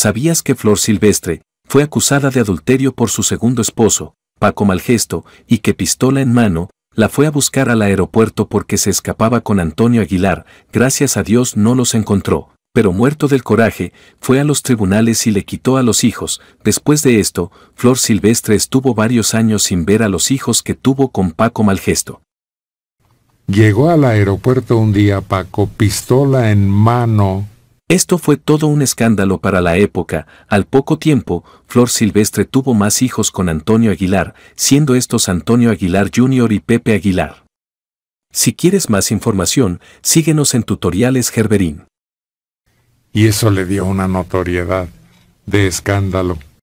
¿Sabías que Flor Silvestre fue acusada de adulterio por su segundo esposo, Paco Malgesto, y que pistola en mano, la fue a buscar al aeropuerto porque se escapaba con Antonio Aguilar, gracias a Dios no los encontró, pero muerto del coraje, fue a los tribunales y le quitó a los hijos. Después de esto, Flor Silvestre estuvo varios años sin ver a los hijos que tuvo con Paco Malgesto. Llegó al aeropuerto un día Paco, pistola en mano, esto fue todo un escándalo para la época, al poco tiempo, Flor Silvestre tuvo más hijos con Antonio Aguilar, siendo estos Antonio Aguilar Jr. y Pepe Aguilar. Si quieres más información, síguenos en Tutoriales Gerberín. Y eso le dio una notoriedad de escándalo